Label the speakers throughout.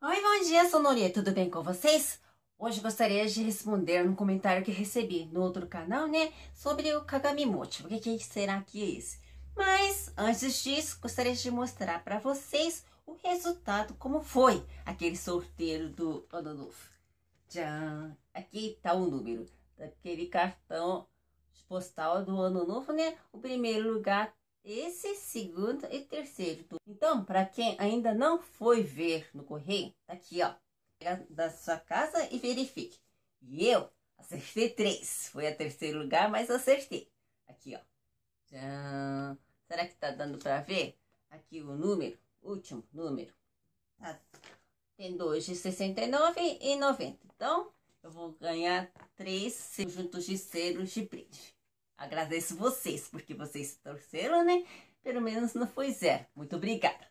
Speaker 1: Oi, bom dia, Sonoria, tudo bem com vocês? Hoje gostaria de responder um comentário que recebi no outro canal, né? Sobre o Kagamimuchi, o que, que será que é esse? Mas, antes disso, gostaria de mostrar para vocês o resultado, como foi aquele sorteio do ano novo. Tcharam! Aqui está o número daquele cartão postal do ano novo, né? O primeiro lugar esse é segundo e terceiro. Então, para quem ainda não foi ver no correio, tá aqui, ó. É da sua casa e verifique. E eu acertei três. Foi a terceiro lugar, mas acertei. Aqui, ó. Será que tá dando para ver? Aqui o número, último número. Tá. Tem 2 de 69 e 90. Então, eu vou ganhar três conjuntos de selos de brinde. Agradeço vocês, porque vocês torceram, né? Pelo menos não foi zero. Muito obrigada.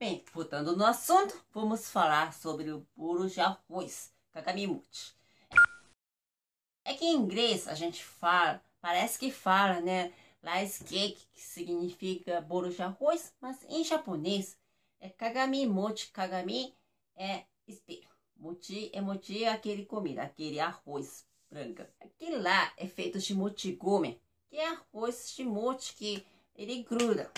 Speaker 1: Bem, voltando no assunto, vamos falar sobre o bolo de arroz, kakamimute. É que em inglês a gente fala, parece que fala, né? Rice cake, que significa bolo de arroz, mas em japonês é kagami Kagami é espelho. Mochi é mochi, é aquele comida, aquele arroz branca. lá é feito de motigome, que é arroz de mote que ele gruda.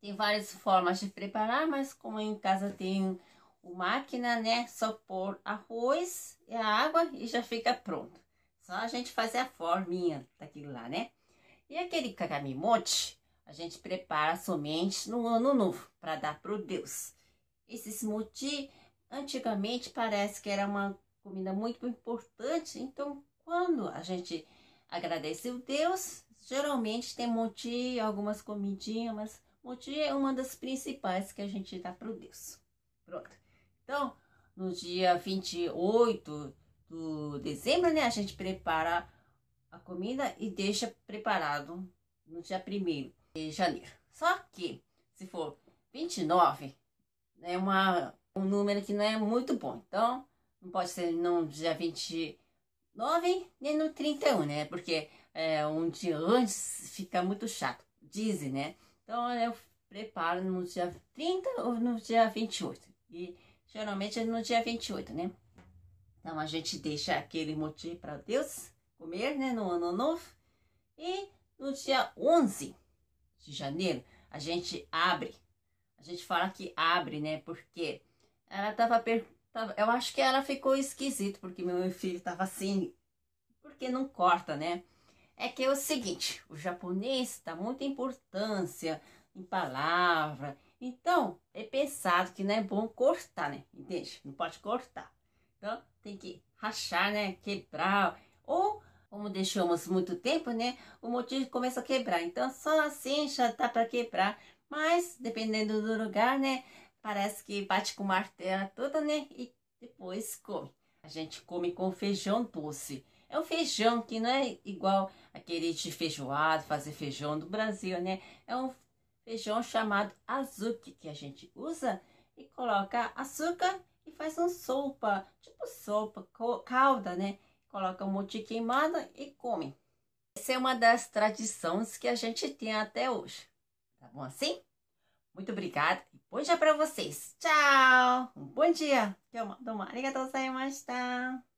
Speaker 1: Tem várias formas de preparar, mas como em casa tem o máquina, né? Só pôr arroz e a água e já fica pronto. Só a gente fazer a forminha daquilo lá, né? E aquele kagamimote, a gente prepara somente no ano novo, para dar para o Deus. Esses moti, antigamente parece que era uma comida muito importante. Então, quando a gente agradece o Deus, geralmente tem moti, algumas comidinhas, mas moti é uma das principais que a gente dá para o Deus. Pronto. Então, no dia 28 do dezembro, né, a gente prepara a comida e deixa preparado no dia 1 de janeiro. Só que, se for 29, é uma, um número que não é muito bom. Então, não pode ser no dia 29 nem no 31, né? Porque é, um dia antes fica muito chato, dizem, né? Então eu preparo no dia 30 ou no dia 28. E geralmente é no dia 28, né? Então a gente deixa aquele motivo para Deus comer, né? No ano novo. E no dia 11 de janeiro a gente abre. A gente fala que abre, né? Porque ela estava perguntando eu acho que ela ficou esquisito, porque meu filho tava assim, porque não corta, né? É que é o seguinte, o japonês dá muita importância em palavra, então é pensado que não é bom cortar, né? Entende? Não pode cortar. Então tem que rachar, né? Quebrar, ou como deixamos muito tempo, né? O motivo começa a quebrar. Então, só assim já dá para quebrar. Mas, dependendo do lugar, né? Parece que bate com martelo toda, né? E depois come. A gente come com feijão doce. É um feijão que não é igual aquele de feijoado, fazer feijão do Brasil, né? É um feijão chamado azuki, que a gente usa e coloca açúcar e faz uma sopa, tipo sopa, calda, né? Coloca um monte de queimada e come. Essa é uma das tradições que a gente tem até hoje. Tá bom assim? Muito obrigada e bom dia para vocês. Tchau! Um bom dia! Que então 今日もどうもありがとうございました。